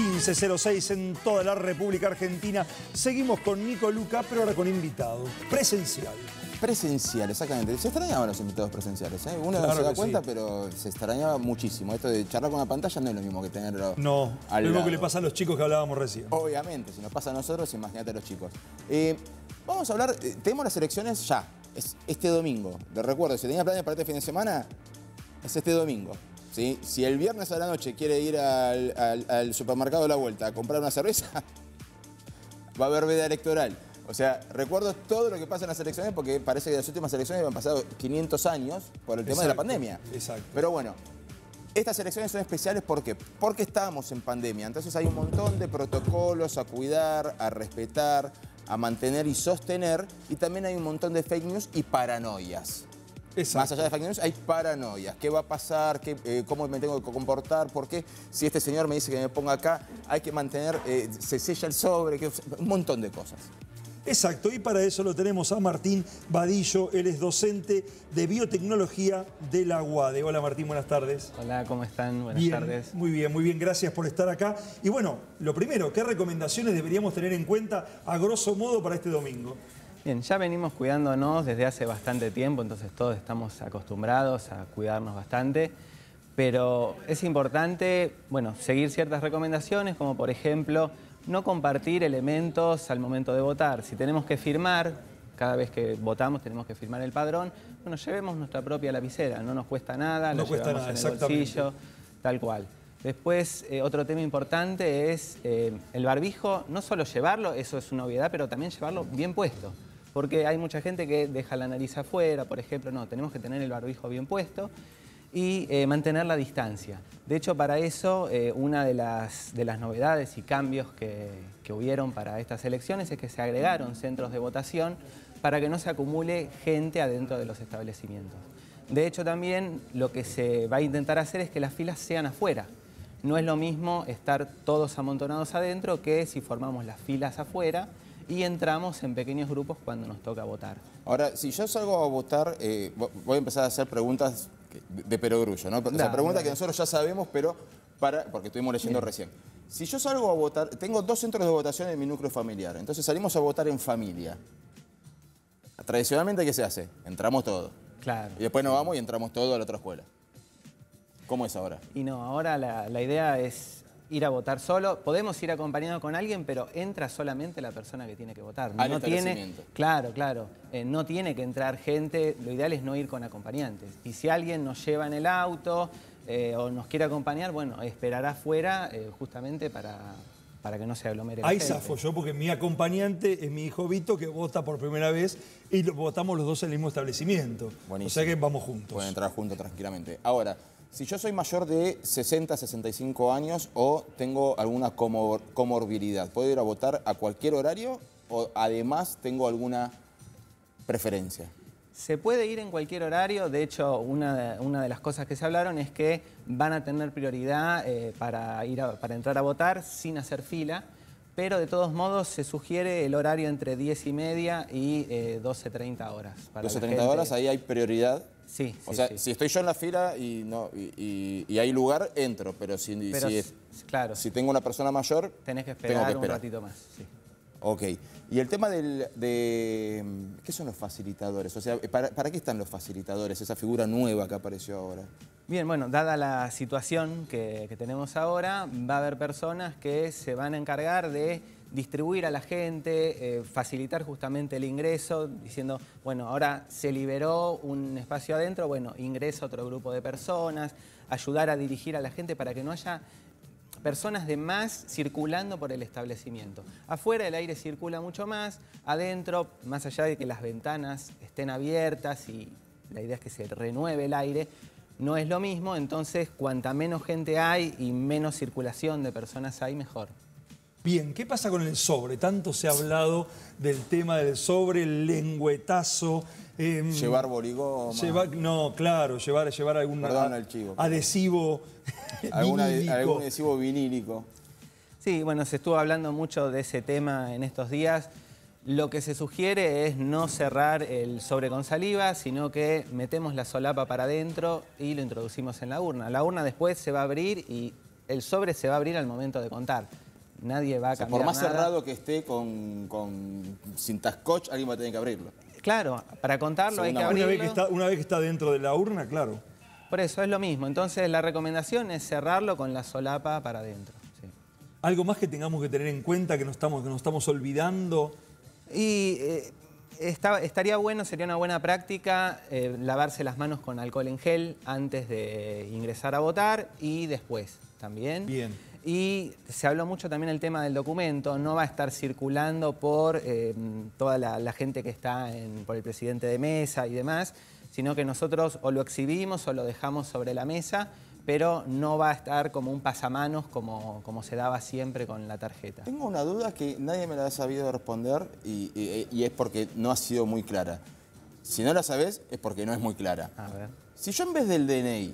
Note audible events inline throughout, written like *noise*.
1506 en toda la República Argentina. Seguimos con Nico Luca, pero ahora con invitados presencial. Presencial, exactamente. Se extrañaban los invitados presenciales. ¿eh? Uno no se da cuenta, pero se extrañaba muchísimo. Esto de charlar con la pantalla no es lo mismo que tenerlo. No, al lo mismo que le pasa a los chicos que hablábamos recién. Obviamente, si nos pasa a nosotros, imagínate a los chicos. Eh, vamos a hablar, eh, tenemos las elecciones ya, es este domingo. Les recuerdo, si tenías planes para este fin de semana, es este domingo. Si el viernes a la noche quiere ir al, supermercado de la vuelta a comprar una cerveza, *laughs* va a haber veda electoral. O sea, recuerdo todo lo que pasa en las elecciones porque parece que las últimas elecciones han pasado 500 años por el tema de la pandemia. Exacto. Pero bueno, estas elecciones son especiales ¿por porque estábamos en pandemia. Entonces hay un montón de protocolos a cuidar, a respetar, a mantener y sostener. Y también hay un montón de fake news y paranoias. Más allá de fake hay paranoias. ¿Qué va a pasar? Eh, ¿Cómo me tengo que comportar? ¿Por qué? Si este señor me dice que me ponga acá, hay que mantener, eh, se sella el sobre, un montón de cosas. Exacto, y para eso lo tenemos a Martín Vadillo, él es docente de biotecnología de la UADE. Hola Martín, buenas tardes. Hola, ¿cómo están? Buenas tardes. Muy bien, muy bien, gracias por estar acá. Y bueno, lo primero, ¿qué recomendaciones deberíamos tener en cuenta a grosso modo para este domingo? Bien, ya venimos cuidándonos desde hace bastante tiempo, entonces todos estamos acostumbrados a cuidarnos bastante, pero es importante, bueno, seguir ciertas recomendaciones, como por ejemplo, no compartir elementos al momento de votar. Si tenemos que firmar, cada vez que votamos tenemos que firmar el padrón, bueno, llevemos nuestra propia lapicera, no nos cuesta nada, no llevamos en el bolsillo, tal cual. Después, eh, otro tema importante es eh, el barbijo, no solo llevarlo, eso es una obviedad, pero también llevarlo bien puesto porque hay mucha gente que deja la nariz afuera, por ejemplo, no, tenemos que tener el barbijo bien puesto y eh, mantener la distancia. De hecho, para eso, eh, una de las, novedades y cambios que, que, hubieron para estas elecciones es que se agregaron centros de votación para que no se acumule gente adentro de los establecimientos. De hecho, también lo que se va a intentar hacer es que las filas sean afuera. No es lo mismo estar todos amontonados adentro que si formamos las filas afuera y entramos en pequeños grupos cuando nos toca votar. Ahora, si yo salgo a votar, eh, voy a empezar a hacer preguntas de perogrullo, ¿no? O sea, preguntas que nosotros ya sabemos, pero para, porque estuvimos leyendo recién. Si yo salgo a votar, tengo dos centros de votación en mi núcleo familiar, entonces salimos a votar en familia. Tradicionalmente, ¿qué se hace? Entramos todos. Claro. Y después nos vamos y entramos todos a la otra escuela. ¿Cómo es ahora? Y no, ahora la idea es ir a votar solo. Podemos ir acompañado con alguien, pero entra solamente la persona que tiene que votar. no tiene, claro, claro. Eh, no tiene que entrar gente. Lo ideal es no ir con acompañantes. Y si alguien nos lleva en el auto eh, o nos quiere acompañar, bueno, esperará afuera eh, justamente para, para que no se aglomere. Ahí zafo yo porque mi acompañante es mi hijo Vito que vota por primera vez y votamos los dos en el mismo establecimiento. O sea que vamos juntos. Pueden entrar juntos tranquilamente. Ahora, si yo soy mayor de 60, 65 años o tengo alguna comor comorbilidad, ¿puedo ir a votar a cualquier horario o además tengo alguna preferencia? Se puede ir en cualquier horario, de hecho una de, las cosas que se hablaron es que van a tener prioridad eh, para, ir para entrar a votar sin hacer fila pero de todos modos se sugiere el horario entre 10 y media y eh, 12.30 horas. 12.30 horas, ahí hay prioridad. Sí, O sea, si estoy yo en la fila y, no, y, hay lugar, entro, pero, si, tengo una persona mayor, tenés que esperar, tengo que esperar. un ratito más. Ok. Y el tema de... ¿Qué son los facilitadores? O sea, ¿para qué están los facilitadores? Esa figura nueva que apareció ahora. Bien, bueno, dada la situación que, tenemos ahora, va a haber personas que se van a encargar de distribuir a la gente, eh, facilitar justamente el ingreso, diciendo, bueno, ahora se liberó un espacio adentro, bueno, ingresa otro grupo de personas, ayudar a dirigir a la gente para que no haya personas de más circulando por el establecimiento. Afuera el aire circula mucho más, adentro, más allá de que las ventanas estén abiertas y la idea es que se renueve el aire, no es lo mismo, entonces cuanta menos gente hay y menos circulación de personas hay, mejor. Bien, ¿qué pasa con el sobre? Tanto se ha hablado del tema del sobre, el lengüetazo. Em, llevar borigoma. no, claro, llevar, llevar algún adhesivo *laughs* algún adhesivo vinílico. Sí, bueno, se estuvo hablando mucho de ese tema en estos días. Lo que se sugiere es no cerrar el sobre con saliva, sino que metemos la solapa para adentro y lo introducimos en la urna. La urna después se va a abrir y el sobre se va a abrir al momento de contar. Nadie va a cambiar Por más cerrado que esté con, con cinta alguien va a tener que abrirlo. Claro, para contarlo hay que abrirlo. Una vez que, está, dentro de la urna, claro. Por eso, es lo mismo. Entonces la recomendación es cerrarlo con la solapa para adentro. Algo más que tengamos que tener en cuenta, que no estamos, que nos estamos olvidando... Y eh, estaría bueno, sería una buena práctica eh, lavarse las manos con alcohol en gel antes de ingresar a votar y después también. Bien. Y se habló mucho también el tema del documento, no va a estar circulando por eh, toda la, gente que está por el presidente de mesa y demás, sino que nosotros o lo exhibimos o lo dejamos sobre la mesa pero no va a estar como un pasamanos como, como se daba siempre con la tarjeta. Tengo una duda que nadie me la ha sabido responder y, es porque no ha sido muy clara. Si no la sabes es porque no es muy clara. A ver. Si yo en vez del DNI,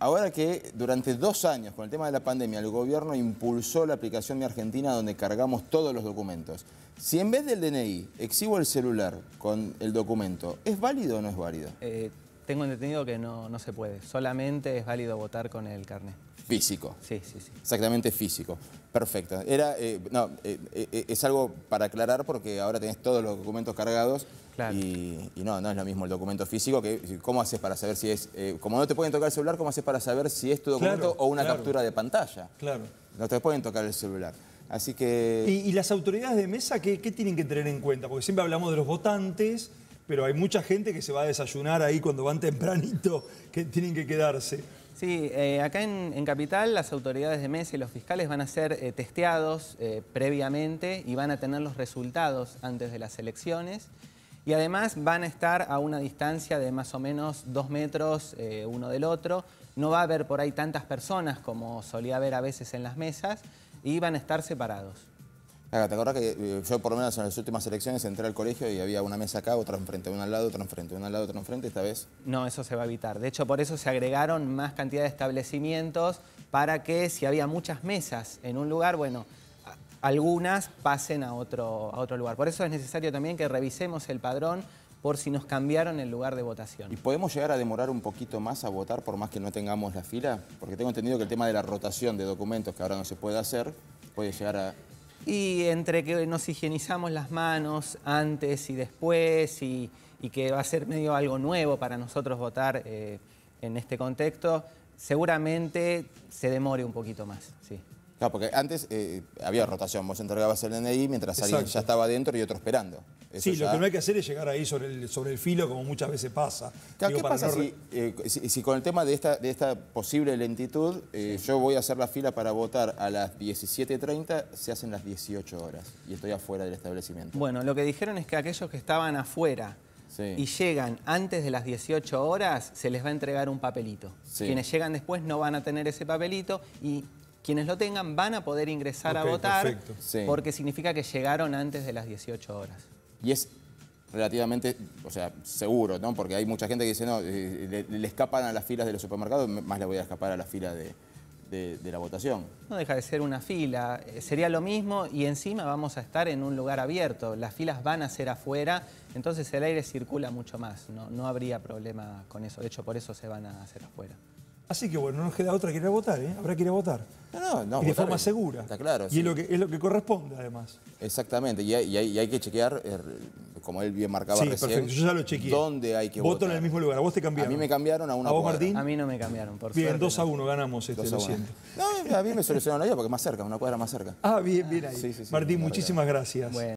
ahora que durante dos años con el tema de la pandemia el gobierno impulsó la aplicación de Argentina donde cargamos todos los documentos, si en vez del DNI exhibo el celular con el documento, ¿es válido o no es válido? Eh, tengo entendido que no, se puede. Solamente es válido votar con el carnet. Físico. Sí, sí, sí. Exactamente físico. Perfecto. Era, eh, no, eh, eh, es algo para aclarar porque ahora tenés todos los documentos cargados y, no, no es lo mismo el documento físico cómo haces para saber si es, como no te pueden tocar el celular, cómo haces para saber si es tu documento o una captura de pantalla. Claro. No te pueden tocar el celular. Así que... ¿Y, las autoridades de mesa qué tienen que tener en cuenta? Porque siempre hablamos de los votantes, pero hay mucha gente que se va a desayunar ahí cuando van tempranito, que tienen que quedarse. Sí, eh, acá en, Capital las autoridades de mesa y los fiscales van a ser eh, testeados eh, previamente y van a tener los resultados antes de las elecciones. Y además van a estar a una distancia de más o menos dos metros uno del otro. No va a haber por ahí tantas personas como solía haber a veces en las mesas y van a estar separados. Acá, ¿te acordás que eh, yo por lo menos en las últimas elecciones entré al colegio y había una mesa acá, otra enfrente, una al lado, otra enfrente, una al lado, otra enfrente, esta vez? No, eso se va a evitar. De hecho, por eso se agregaron más cantidad de establecimientos para que si había muchas mesas en un lugar, bueno, algunas pasen a otro, a otro lugar. Por eso es necesario también que revisemos el padrón por si nos cambiaron el lugar de votación. ¿Y podemos llegar a demorar un poquito más a votar por más que no tengamos la fila? Porque tengo entendido que el tema de la rotación de documentos, que ahora no se puede hacer, puede llegar a y entre que nos higienizamos las manos antes y después y, que va a ser medio algo nuevo para nosotros votar eh, en este contexto, seguramente se demore un poquito más. Claro, porque antes eh, había rotación, vos entregabas el DNI mientras alguien ya estaba dentro y otro esperando sí, lo que no hay que hacer es llegar ahí sobre el, sobre el filo, como muchas veces pasa. ¿Qué pasa eh, si, con el tema de esta, posible lentitud, eh, yo voy a hacer la fila para votar a las 17.30, se hacen las 18 horas y estoy afuera del establecimiento? Bueno, lo que dijeron es que aquellos que estaban afuera y llegan antes de las 18 horas, se les va a entregar un papelito. Quienes llegan después no van a tener ese papelito y quienes lo tengan van a poder ingresar a votar porque significa que llegaron antes de las 18 horas y es relativamente, o sea, seguro, ¿no? Porque hay mucha gente que dice, no, eh, le, escapan a las filas de los supermercados, más le voy a escapar a la fila de, la votación. No deja de ser una fila, eh, sería lo mismo y encima vamos a estar en un lugar abierto, las filas van a ser afuera, entonces el aire circula mucho más, no, no habría problema con eso, de hecho por eso se van a hacer afuera. Así que bueno, no nos queda otra que ir a votar, ¿eh? Habrá que ir a votar. No, no, no. Y de forma segura. Está claro. Y es, lo que, corresponde, además. Exactamente. Y hay, que chequear, eh, como él bien marcaba sí, Perfecto. Yo ya lo chequeé. ¿Dónde hay que votar? Voto en el mismo lugar. A vos te cambiaron. A mí me cambiaron a una ¿A vos, Martín? A mí no me cambiaron, por Bien, 2 a 1 ganamos este, lo No, a mí me solucionaron la idea porque más cerca, una cuadra más cerca. Ah, bien, bien ahí. Sí, Martín, muchísimas gracias. Bueno.